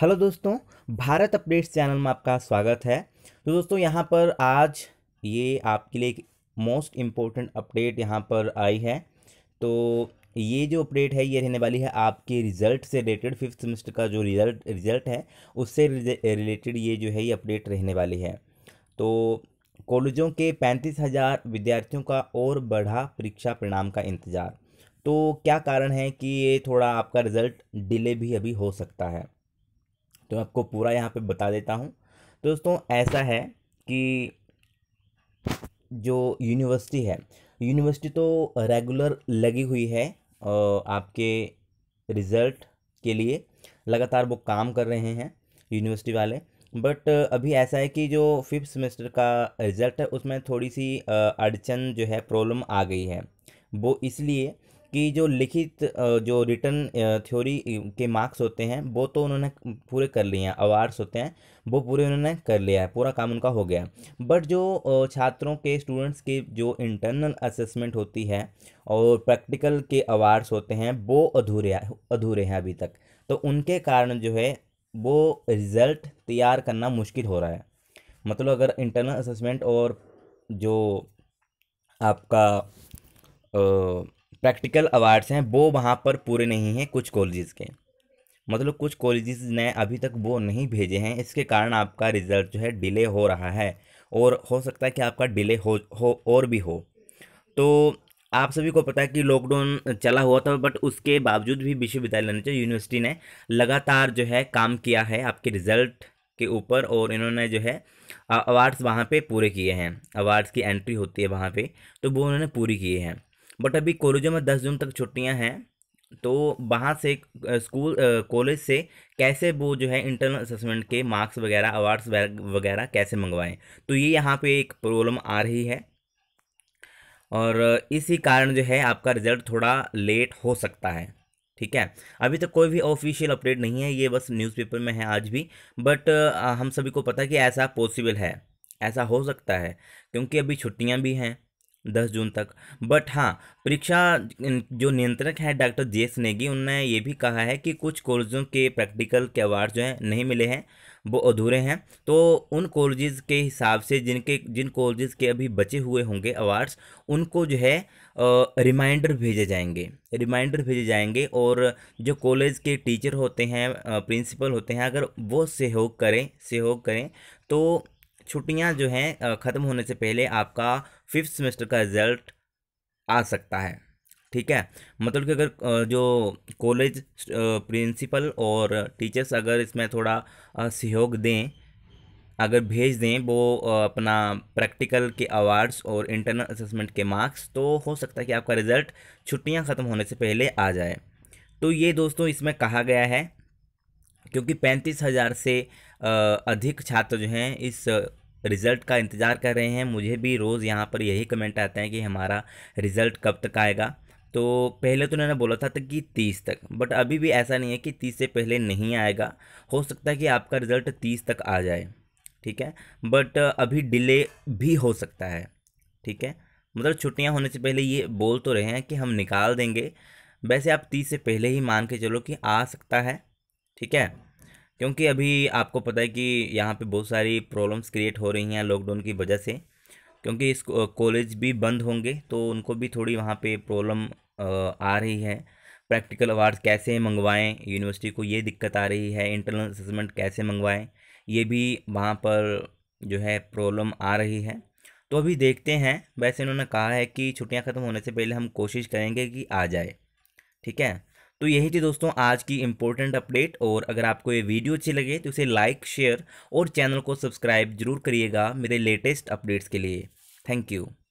hello दोस्तों Bharat updates channel में आपका स्वागत है तो दोस्तों यहाँ पर आज ये आपके लिए मोस्ट इम्पोर्टेंट अपडेट यहाँ पर आई है तो ये जो अपडेट है ये रहने वाली है आपके रिज़ल्ट से रिलेटेड फिफ्थ सेमेस्टर का जो रिज़ल्ट रिज़ल्ट है उससे रिलेटेड ये जो है ये अपडेट रहने वाली है तो कॉलेजों के पैंतीस हज़ार विद्यार्थियों का और बढ़ा परीक्षा परिणाम का इंतज़ार तो क्या कारण है कि ये थोड़ा आपका रिज़ल्ट डिले भी अभी हो सकता है तो आपको पूरा यहाँ पे बता देता हूँ दोस्तों ऐसा है कि जो यूनिवर्सिटी है यूनिवर्सिटी तो रेगुलर लगी हुई है आपके रिज़ल्ट के लिए लगातार वो काम कर रहे हैं यूनिवर्सिटी वाले बट अभी ऐसा है कि जो फिफ्थ सेमेस्टर का रिज़ल्ट है उसमें थोड़ी सी अड़चन जो है प्रॉब्लम आ गई है वो इसलिए कि जो लिखित जो रिटर्न थ्योरी के मार्क्स होते हैं वो तो उन्होंने पूरे कर लिए हैं अवार्ड्स होते हैं वो पूरे उन्होंने कर लिया है पूरा काम उनका हो गया बट जो छात्रों के स्टूडेंट्स के जो इंटरनल असेसमेंट होती है और प्रैक्टिकल के अवार्ड्स होते हैं वो अधूरे अधूरे हैं अभी तक तो उनके कारण जो है वो रिज़ल्ट तैयार करना मुश्किल हो रहा है मतलब अगर इंटरनल असेसमेंट और जो आपका प्रैक्टिकल अवार्ड्स हैं वो वहाँ पर पूरे नहीं हैं कुछ कॉलेजेस के मतलब कुछ कॉलेजेस ने अभी तक वो नहीं भेजे हैं इसके कारण आपका रिज़ल्ट जो है डिले हो रहा है और हो सकता है कि आपका डिले हो हो और भी हो तो आप सभी को पता है कि लॉकडाउन चला हुआ था बट उसके बावजूद भी विश्वविद्यालय ने जो यूनिवर्सिटी ने लगातार जो है काम किया है आपके रिज़ल्ट के ऊपर और इन्होंने जो है अवार्ड्स वहाँ पे पूरे किए हैं अवार्ड्स की एंट्री होती है वहाँ पे तो वो उन्होंने पूरी किए हैं बट अभी कॉलेजों में दस जून तक छुट्टियाँ हैं तो वहाँ से स्कूल कॉलेज से कैसे वो जो है इंटरनल असेसमेंट के मार्क्स वगैरह अवार्ड्स वगैरह कैसे मंगवाएं तो ये यहाँ पे एक प्रॉब्लम आ रही है और इसी कारण जो है आपका रिजल्ट थोड़ा लेट हो सकता है ठीक है अभी तक तो कोई भी ऑफिशियल अपडेट नहीं है ये बस न्यूज़पेपर में है आज भी बट हम सभी को पता है कि ऐसा पॉसिबल है ऐसा हो सकता है क्योंकि अभी छुट्टियाँ भी हैं दस जून तक बट हाँ परीक्षा जो नियंत्रक हैं डॉक्टर जे नेगी उन्होंने ये भी कहा है कि कुछ कॉलेजों के प्रैक्टिकल के अवार्ड जो हैं नहीं मिले हैं वो अधूरे हैं तो उन कॉलेज के हिसाब से जिनके जिन कॉलेज़ के अभी बचे हुए होंगे अवार्ड्स उनको जो है रिमाइंडर भेजे जाएंगे रिमाइंडर भेजे जाएंगे और जो कॉलेज के टीचर होते हैं प्रिंसिपल होते हैं अगर वो सहयोग करें सहयोग करें तो छुट्टियां जो हैं ख़त्म होने से पहले आपका फिफ्थ सेमेस्टर का रिजल्ट आ सकता है ठीक है मतलब कि अगर जो कॉलेज प्रिंसिपल और टीचर्स अगर इसमें थोड़ा सहयोग दें अगर भेज दें वो अपना प्रैक्टिकल के अवार्ड्स और इंटरनल असेसमेंट के मार्क्स तो हो सकता है कि आपका रिज़ल्ट छुट्टियां ख़त्म होने से पहले आ जाए तो ये दोस्तों इसमें कहा गया है क्योंकि पैंतीस हज़ार से अधिक छात्र जो हैं इस रिज़ल्ट का इंतज़ार कर रहे हैं मुझे भी रोज़ यहाँ पर यही कमेंट आते हैं कि हमारा रिज़ल्ट कब तक आएगा तो पहले तो उन्होंने बोला था तक कि तीस तक बट अभी भी ऐसा नहीं है कि तीस से पहले नहीं आएगा हो सकता है कि आपका रिज़ल्ट तीस तक आ जाए ठीक है बट अभी डिले भी हो सकता है ठीक है मतलब छुट्टियां होने से पहले ये बोल तो रहे हैं कि हम निकाल देंगे वैसे आप तीस से पहले ही मान के चलो कि आ सकता है ठीक है क्योंकि अभी आपको पता है कि यहाँ पे बहुत सारी प्रॉब्लम्स क्रिएट हो रही हैं लॉकडाउन की वजह से क्योंकि इस कॉलेज भी बंद होंगे तो उनको भी थोड़ी वहाँ पे प्रॉब्लम आ रही है प्रैक्टिकल अवार्ड्स कैसे मंगवाएं यूनिवर्सिटी को ये दिक्कत आ रही है इंटरनल असमेंट कैसे मंगवाएं ये भी वहाँ पर जो है प्रॉब्लम आ रही है तो अभी देखते हैं वैसे इन्होंने कहा है कि छुट्टियाँ ख़त्म होने से पहले हम कोशिश करेंगे कि आ जाए ठीक है तो यही थी दोस्तों आज की इंपॉर्टेंट अपडेट और अगर आपको ये वीडियो अच्छी लगे तो इसे लाइक शेयर और चैनल को सब्सक्राइब जरूर करिएगा मेरे लेटेस्ट अपडेट्स के लिए थैंक यू